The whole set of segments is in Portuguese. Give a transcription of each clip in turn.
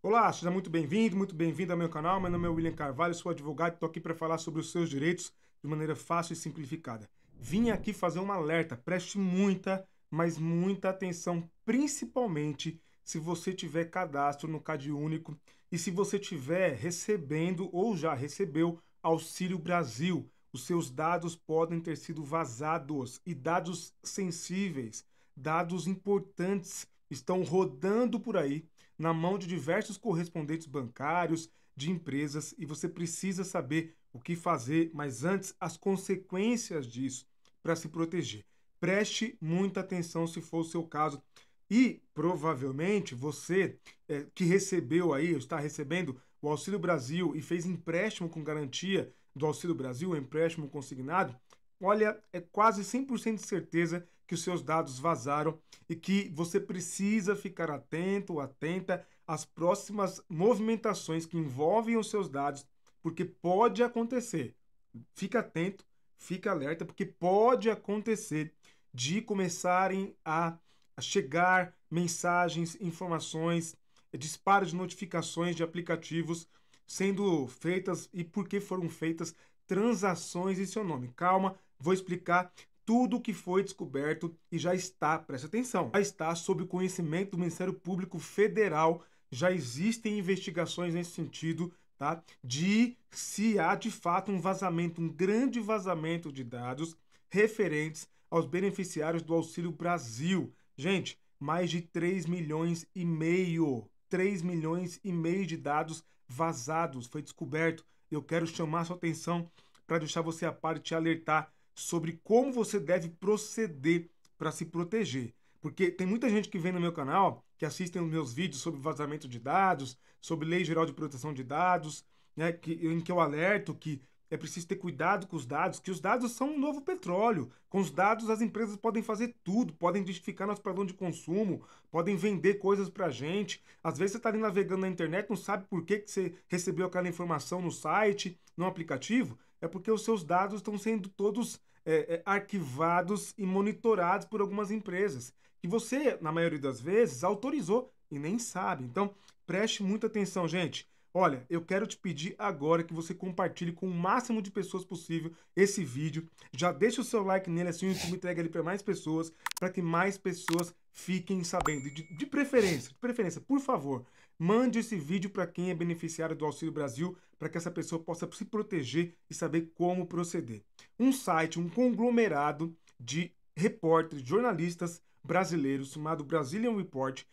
Olá, seja muito bem-vindo, muito bem-vindo ao meu canal. Meu nome é William Carvalho, sou advogado e estou aqui para falar sobre os seus direitos de maneira fácil e simplificada. Vim aqui fazer um alerta, preste muita, mas muita atenção, principalmente se você tiver cadastro no CadÚnico e se você tiver recebendo ou já recebeu Auxílio Brasil. Os seus dados podem ter sido vazados e dados sensíveis, dados importantes estão rodando por aí na mão de diversos correspondentes bancários, de empresas, e você precisa saber o que fazer, mas antes as consequências disso para se proteger. Preste muita atenção se for o seu caso. E provavelmente você é, que recebeu aí, está recebendo o Auxílio Brasil e fez empréstimo com garantia do Auxílio Brasil, empréstimo consignado, olha, é quase 100% de certeza que os seus dados vazaram e que você precisa ficar atento, atenta às próximas movimentações que envolvem os seus dados, porque pode acontecer. Fica atento, fica alerta, porque pode acontecer de começarem a chegar mensagens, informações, disparo de notificações de aplicativos sendo feitas e por que foram feitas transações em seu nome. Calma, vou explicar tudo que foi descoberto e já está, preste atenção, já está sob o conhecimento do Ministério Público Federal. Já existem investigações nesse sentido, tá? De se há de fato um vazamento, um grande vazamento de dados referentes aos beneficiários do Auxílio Brasil. Gente, mais de 3 milhões e meio, 3 milhões e meio de dados vazados foi descoberto. Eu quero chamar sua atenção para deixar você a par e te alertar sobre como você deve proceder para se proteger. Porque tem muita gente que vem no meu canal, que assistem os meus vídeos sobre vazamento de dados, sobre lei geral de proteção de dados, né, que, em que eu alerto que é preciso ter cuidado com os dados, que os dados são um novo petróleo. Com os dados, as empresas podem fazer tudo, podem justificar nosso padrão de consumo, podem vender coisas a gente. Às vezes você está ali navegando na internet, não sabe por que, que você recebeu aquela informação no site, no aplicativo é porque os seus dados estão sendo todos é, é, arquivados e monitorados por algumas empresas que você, na maioria das vezes, autorizou e nem sabe. Então, preste muita atenção, gente. Olha, eu quero te pedir agora que você compartilhe com o máximo de pessoas possível esse vídeo. Já deixa o seu like nele assim o YouTube entrega ele para mais pessoas, para que mais pessoas fiquem sabendo. De, de, preferência, de preferência, por favor, mande esse vídeo para quem é beneficiário do Auxílio Brasil, para que essa pessoa possa se proteger e saber como proceder. Um site, um conglomerado de repórteres, jornalistas brasileiros, chamado Brazilian Report,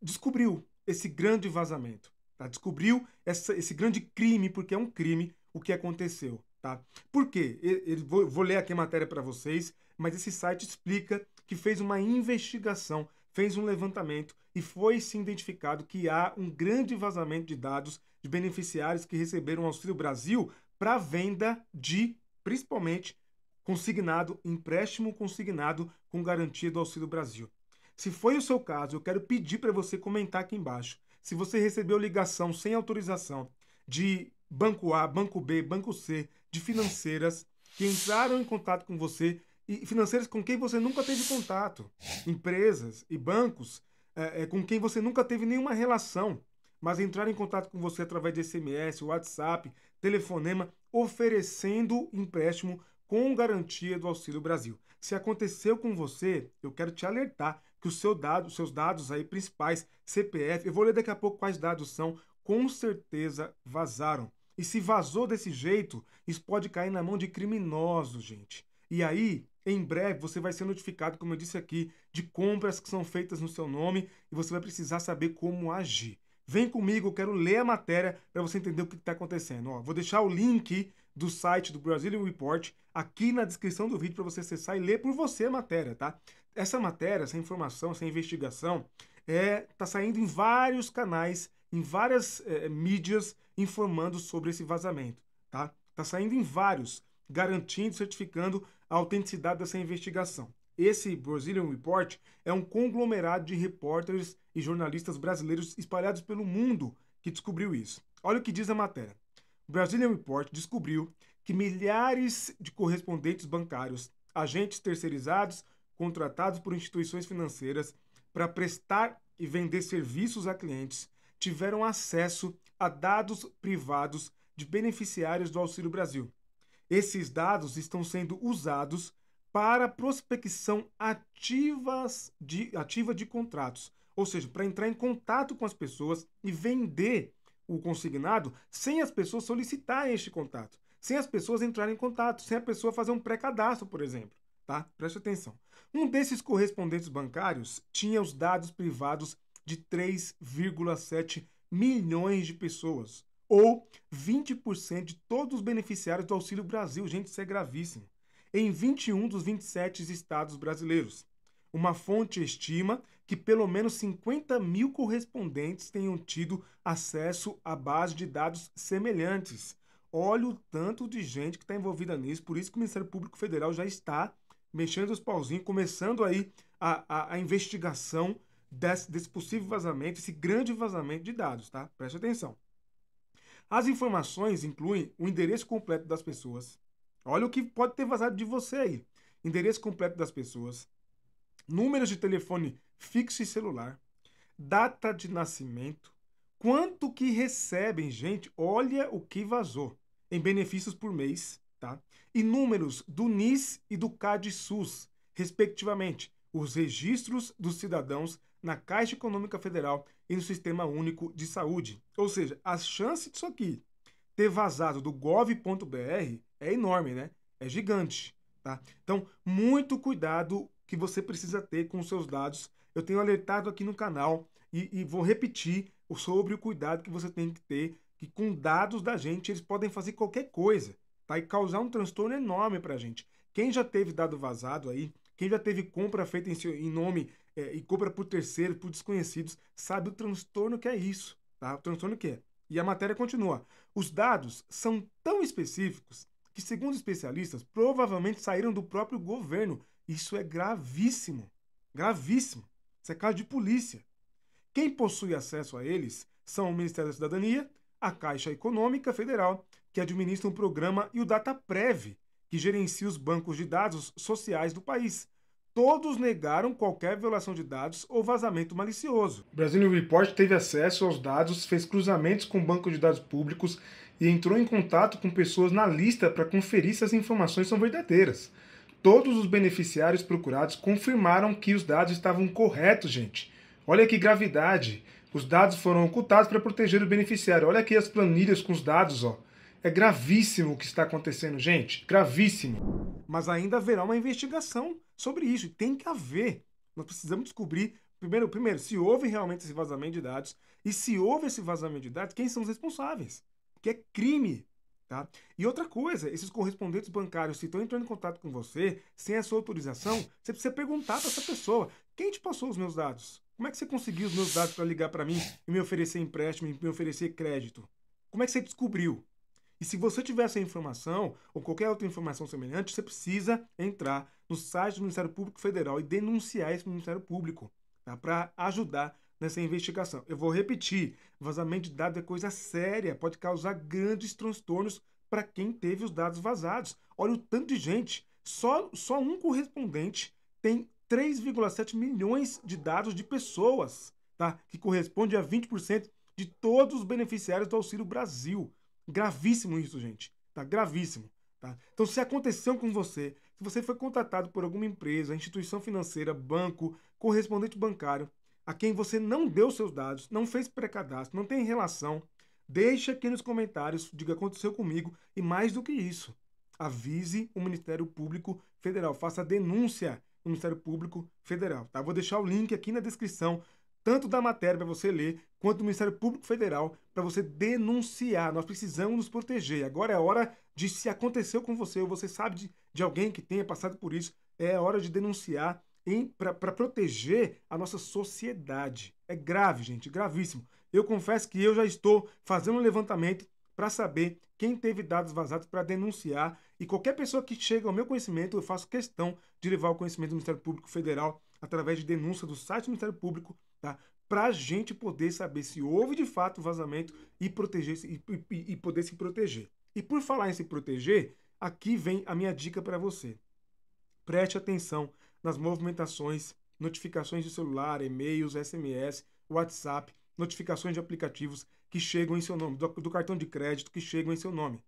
descobriu esse grande vazamento. Tá? Descobriu essa, esse grande crime, porque é um crime o que aconteceu. Tá? Por quê? Eu, eu vou, vou ler aqui a matéria para vocês, mas esse site explica que fez uma investigação, fez um levantamento e foi se identificado que há um grande vazamento de dados de beneficiários que receberam Auxílio Brasil para venda de, principalmente, consignado, empréstimo consignado com garantia do Auxílio Brasil. Se foi o seu caso, eu quero pedir para você comentar aqui embaixo. Se você recebeu ligação sem autorização de banco A, banco B, banco C, de financeiras que entraram em contato com você e financeiras com quem você nunca teve contato, empresas e bancos é, é, com quem você nunca teve nenhuma relação, mas entraram em contato com você através de SMS, WhatsApp, telefonema, oferecendo empréstimo com garantia do Auxílio Brasil. Se aconteceu com você, eu quero te alertar que os seu dado, seus dados aí principais, CPF, eu vou ler daqui a pouco quais dados são, com certeza vazaram. E se vazou desse jeito, isso pode cair na mão de criminosos, gente. E aí, em breve, você vai ser notificado, como eu disse aqui, de compras que são feitas no seu nome e você vai precisar saber como agir. Vem comigo, eu quero ler a matéria para você entender o que está acontecendo. Ó, vou deixar o link do site do Brazilian Report aqui na descrição do vídeo para você acessar e ler por você a matéria, tá? Essa matéria, essa informação, essa investigação está é, tá saindo em vários canais, em várias é, é mídias informando sobre esse vazamento. Está tá saindo em vários, garantindo, certificando a autenticidade dessa investigação. Esse Brazilian Report é um conglomerado de repórteres e jornalistas brasileiros espalhados pelo mundo que descobriu isso. Olha o que diz a matéria. O Brazilian Report descobriu que milhares de correspondentes bancários, agentes terceirizados, contratados por instituições financeiras para prestar e vender serviços a clientes tiveram acesso a dados privados de beneficiários do Auxílio Brasil. Esses dados estão sendo usados para prospecção ativas de, ativa de contratos, ou seja, para entrar em contato com as pessoas e vender o consignado sem as pessoas solicitarem este contato, sem as pessoas entrarem em contato, sem a pessoa fazer um pré-cadastro, por exemplo tá? Preste atenção. Um desses correspondentes bancários tinha os dados privados de 3,7 milhões de pessoas, ou 20% de todos os beneficiários do Auxílio Brasil. Gente, isso é gravíssimo. Em 21 dos 27 estados brasileiros. Uma fonte estima que pelo menos 50 mil correspondentes tenham tido acesso à base de dados semelhantes. Olha o tanto de gente que está envolvida nisso, por isso que o Ministério Público Federal já está mexendo os pauzinhos, começando aí a, a, a investigação desse, desse possível vazamento, esse grande vazamento de dados, tá? Preste atenção. As informações incluem o endereço completo das pessoas. Olha o que pode ter vazado de você aí. Endereço completo das pessoas, números de telefone fixo e celular, data de nascimento, quanto que recebem, gente, olha o que vazou, em benefícios por mês, Tá? E números do NIS e do CadSus, respectivamente, os registros dos cidadãos na Caixa Econômica Federal e no Sistema Único de Saúde. Ou seja, a chance disso aqui ter vazado do gov.br é enorme, né? É gigante, tá? Então, muito cuidado que você precisa ter com os seus dados. Eu tenho alertado aqui no canal e, e vou repetir sobre o cuidado que você tem que ter, que com dados da gente eles podem fazer qualquer coisa tá? E causar um transtorno enorme para a gente. Quem já teve dado vazado aí, quem já teve compra feita em, seu, em nome é, e compra por terceiros, por desconhecidos, sabe o transtorno que é isso, tá? O transtorno que é. E a matéria continua. Os dados são tão específicos que, segundo especialistas, provavelmente saíram do próprio governo. Isso é gravíssimo. Gravíssimo. Isso é caso de polícia. Quem possui acesso a eles são o Ministério da Cidadania, a Caixa Econômica Federal, que administra um programa, e o DataPrev, que gerencia os bancos de dados sociais do país. Todos negaram qualquer violação de dados ou vazamento malicioso. O Brasil Report teve acesso aos dados, fez cruzamentos com bancos de dados públicos e entrou em contato com pessoas na lista para conferir se as informações são verdadeiras. Todos os beneficiários procurados confirmaram que os dados estavam corretos, gente. Olha que gravidade! Os dados foram ocultados para proteger o beneficiário. Olha aqui as planilhas com os dados, ó. É gravíssimo o que está acontecendo, gente. Gravíssimo. Mas ainda haverá uma investigação sobre isso. E tem que haver. Nós precisamos descobrir, primeiro, primeiro, se houve realmente esse vazamento de dados. E se houve esse vazamento de dados, quem são os responsáveis? Que é crime. Tá? E outra coisa, esses correspondentes bancários, se estão entrando em contato com você, sem a sua autorização, você precisa perguntar para essa pessoa: quem te passou os meus dados? Como é que você conseguiu os meus dados para ligar para mim e me oferecer empréstimo e me oferecer crédito? Como é que você descobriu? E se você tiver essa informação ou qualquer outra informação semelhante, você precisa entrar no site do Ministério Público Federal e denunciar esse Ministério Público tá? para ajudar nessa investigação. Eu vou repetir: vazamento de dados é coisa séria, pode causar grandes transtornos para quem teve os dados vazados. Olha o tanto de gente, só, só um correspondente tem 3,7 milhões de dados de pessoas, tá? que corresponde a 20% de todos os beneficiários do Auxílio Brasil. Gravíssimo isso, gente. Tá? Gravíssimo. Tá? Então, se aconteceu com você, se você foi contratado por alguma empresa, instituição financeira, banco, correspondente bancário, a quem você não deu seus dados, não fez pré-cadastro, não tem relação, deixe aqui nos comentários, diga aconteceu comigo e mais do que isso, avise o Ministério Público Federal, faça denúncia no Ministério Público Federal, tá? Vou deixar o link aqui na descrição tanto da matéria para você ler, quanto do Ministério Público Federal para você denunciar. Nós precisamos nos proteger. Agora é hora de, se aconteceu com você, ou você sabe de, de alguém que tenha passado por isso, é hora de denunciar para proteger a nossa sociedade. É grave, gente, gravíssimo. Eu confesso que eu já estou fazendo um levantamento para saber quem teve dados vazados para denunciar. E qualquer pessoa que chega ao meu conhecimento, eu faço questão de levar o conhecimento do Ministério Público Federal através de denúncia do site do Ministério Público, tá? para a gente poder saber se houve de fato vazamento e, proteger, e, e, e poder se proteger. E por falar em se proteger, aqui vem a minha dica para você. Preste atenção nas movimentações, notificações de celular, e-mails, SMS, WhatsApp, notificações de aplicativos que chegam em seu nome, do, do cartão de crédito que chegam em seu nome.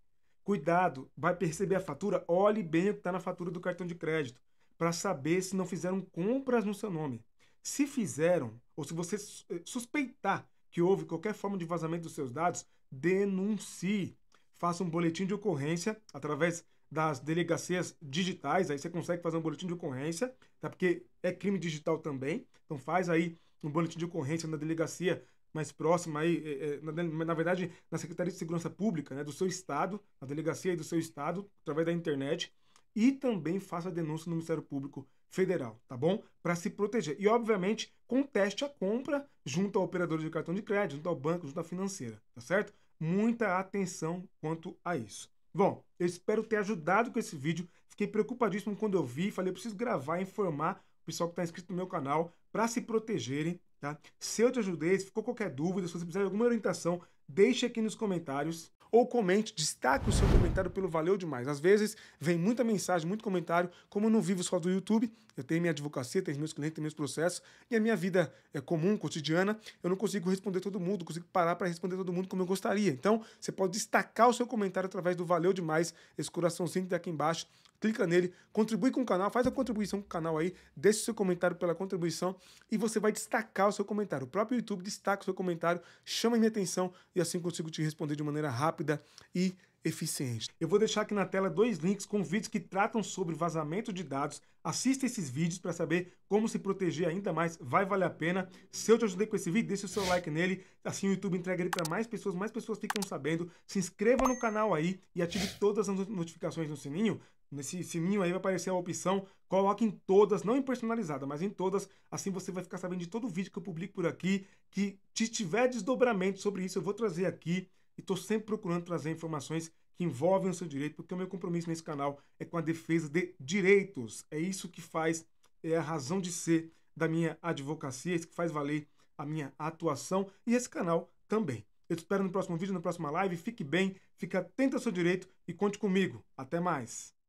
Cuidado, vai perceber a fatura, olhe bem o que está na fatura do cartão de crédito, para saber se não fizeram compras no seu nome. Se fizeram, ou se você eh, suspeitar que houve qualquer forma de vazamento dos seus dados, denuncie. Faça um boletim de ocorrência através das delegacias digitais, aí você consegue fazer um boletim de ocorrência, tá? Porque é crime digital também. Então faz aí um boletim de ocorrência na delegacia mais próxima aí, é, é na, na, verdade, na Secretaria de Segurança Pública, né, do seu estado, na delegacia do seu estado, através da internet, e também faça a denúncia no Ministério Público Federal, tá bom? Para se proteger. E, obviamente, conteste a compra junto ao operador de cartão de crédito, junto ao banco, junto à financeira, tá certo? Muita atenção quanto a isso. Bom, eu espero ter ajudado com esse vídeo. Fiquei preocupadíssimo quando eu vi, falei, eu preciso gravar e informar o pessoal que está inscrito no meu canal para se protegerem Tá? Se eu te ajudei, se ficou qualquer dúvida, se você precisar de alguma orientação, Deixe aqui nos comentários ou comente, destaque o seu comentário pelo Valeu Demais. Às vezes vem muita mensagem, muito comentário, como eu não vivo só do YouTube, eu tenho minha advocacia, tenho meus clientes, tenho meus processos, e a minha vida é comum, cotidiana, eu não consigo responder todo mundo, não consigo parar para responder todo mundo como eu gostaria. Então, você pode destacar o seu comentário através do Valeu Demais, esse coraçãozinho que tá aqui embaixo, clica nele, contribui com o canal, faz a contribuição com o canal aí, deixa o seu comentário pela contribuição e você vai destacar o seu comentário. O próprio YouTube destaca o seu comentário, chama minha atenção, e assim consigo te responder de maneira rápida e eficiente. Eu vou deixar aqui na tela dois links com vídeos que tratam sobre vazamento de dados. Assista esses vídeos para saber como se proteger ainda mais, vai valer a pena. Se eu te ajudei com esse vídeo, deixe o seu like nele, assim o YouTube entrega ele para mais pessoas, mais pessoas ficam sabendo. Se inscreva no canal aí e ative todas as notificações no sininho Nesse sininho aí vai aparecer a opção, coloque em todas, não em personalizada, mas em todas, assim você vai ficar sabendo de todo vídeo que eu publico por aqui, que se tiver desdobramento sobre isso, eu vou trazer aqui, e estou sempre procurando trazer informações que envolvem o seu direito, porque o meu compromisso nesse canal é com a defesa de direitos, é isso que faz, é a razão de ser da minha advocacia, é isso que faz valer a minha atuação, e esse canal também. Eu te espero no próximo vídeo, na próxima live. Fique bem, fique atento ao seu direito e conte comigo. Até mais!